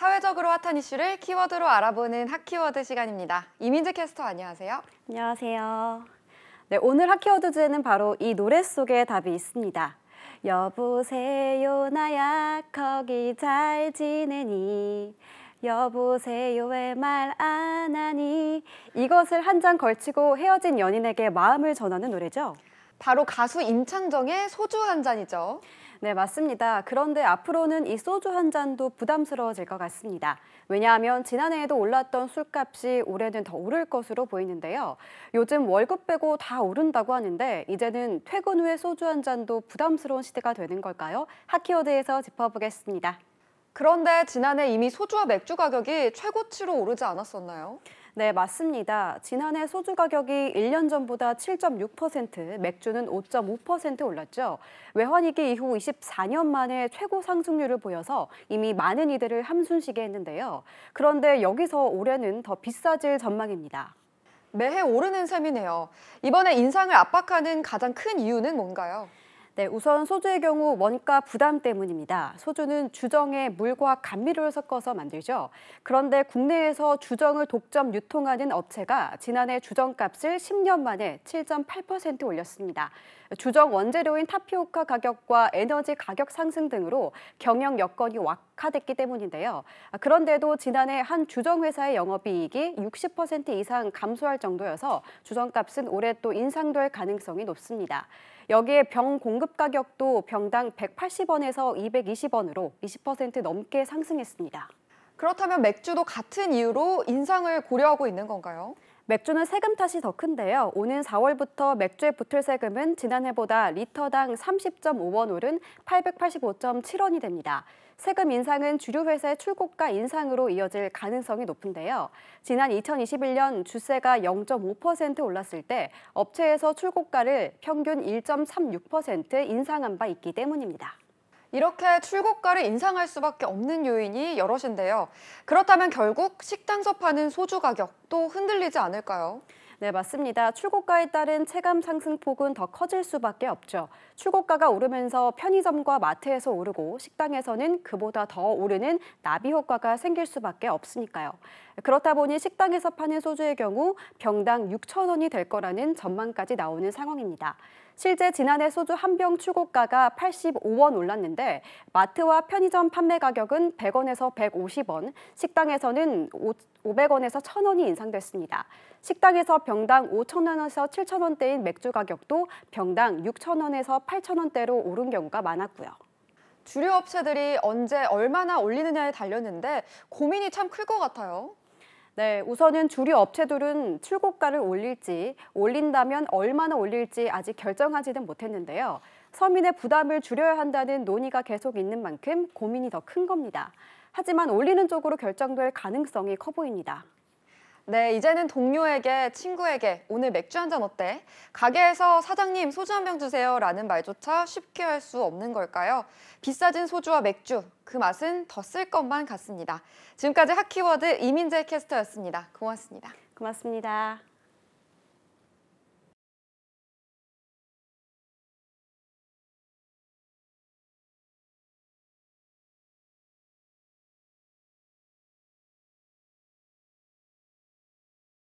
사회적으로 핫한 이슈를 키워드로 알아보는 핫키워드 시간입니다. 이민재 캐스터 안녕하세요. 안녕하세요. 네, 오늘 핫키워드즈는 바로 이 노래 속에 답이 있습니다. 여보세요 나야 거기 잘 지내니 여보세요 왜 말 안 하니 이것을 한 장 걸치고 헤어진 연인에게 마음을 전하는 노래죠. 바로 가수 임창정의 소주 한 잔이죠. 네, 맞습니다. 그런데 앞으로는 이 소주 한 잔도 부담스러워질 것 같습니다. 왜냐하면 지난해에도 올랐던 술값이 올해는 더 오를 것으로 보이는데요. 요즘 월급 빼고 다 오른다고 하는데 이제는 퇴근 후에 소주 한 잔도 부담스러운 시대가 되는 걸까요? 하키워드에서 짚어보겠습니다. 그런데 지난해 이미 소주와 맥주 가격이 최고치로 오르지 않았었나요? 네, 맞습니다. 지난해 소주 가격이 1년 전보다 7.6%, 맥주는 5.5% 올랐죠. 외환위기 이후 24년 만에 최고 상승률을 보여서 이미 많은 이들을 함순시게 했는데요. 그런데 여기서 올해는 더 비싸질 전망입니다. 매해 오르는 셈이네요. 이번에 인상을 압박하는 가장 큰 이유는 뭔가요? 네, 우선 소주의 경우 원가 부담 때문입니다. 소주는 주정에 물과 감미료를 섞어서 만들죠. 그런데 국내에서 주정을 독점 유통하는 업체가 지난해 주정값을 10년 만에 7.8% 올렸습니다. 주정 원재료인 타피오카 가격과 에너지 가격 상승 등으로 경영 여건이 왔고 악화됐기 때문인데요. 아, 그런데도 지난해 한 주정회사의 영업이익이 60% 이상 감소할 정도여서 주정값은 올해 또 인상될 가능성이 높습니다. 여기에 병 공급 가격도 병당 180원에서 220원으로 20% 넘게 상승했습니다. 그렇다면 맥주도 같은 이유로 인상을 고려하고 있는 건가요? 맥주는 세금 탓이 더 큰데요. 오는 4월부터 맥주의 붙을 세금은 지난해보다 리터당 30.5원 오른 885.7원이 됩니다. 세금 인상은 주류 회사의 출고가 인상으로 이어질 가능성이 높은데요. 지난 2021년 주세가 0.5% 올랐을 때 업체에서 출고가를 평균 1.36% 인상한 바 있기 때문입니다. 이렇게 출고가를 인상할 수밖에 없는 요인이 여럿인데요. 그렇다면 결국 식당에서 파는 소주 가격도 흔들리지 않을까요? 네, 맞습니다. 출고가에 따른 체감 상승폭은 더 커질 수밖에 없죠. 출고가가 오르면서 편의점과 마트에서 오르고 식당에서는 그보다 더 오르는 나비 효과가 생길 수밖에 없으니까요. 그렇다 보니 식당에서 파는 소주의 경우 병당 6천 원이 될 거라는 전망까지 나오는 상황입니다. 실제 지난해 소주 한 병 출고가가 85원 올랐는데 마트와 편의점 판매 가격은 100원에서 150원, 식당에서는 500원에서 1,000원이 인상됐습니다. 식당에서 병당 5,000원에서 7,000원대인 맥주 가격도 병당 6,000원에서 8,000원대로 오른 경우가 많았고요. 주류 업체들이 언제 얼마나 올리느냐에 달렸는데 고민이 참 클 것 같아요. 네, 우선은 주류 업체들은 출고가를 올릴지 올린다면 얼마나 올릴지 아직 결정하지는 못했는데요. 서민의 부담을 줄여야 한다는 논의가 계속 있는 만큼 고민이 더 큰 겁니다. 하지만 올리는 쪽으로 결정될 가능성이 커 보입니다. 네, 이제는 동료에게, 친구에게 오늘 맥주 한 잔 어때? 가게에서 사장님 소주 한 병 주세요 라는 말조차 쉽게 할 수 없는 걸까요? 비싸진 소주와 맥주, 그 맛은 더 쓸 것만 같습니다. 지금까지 핫키워드 이민재 캐스터였습니다. 고맙습니다. 고맙습니다.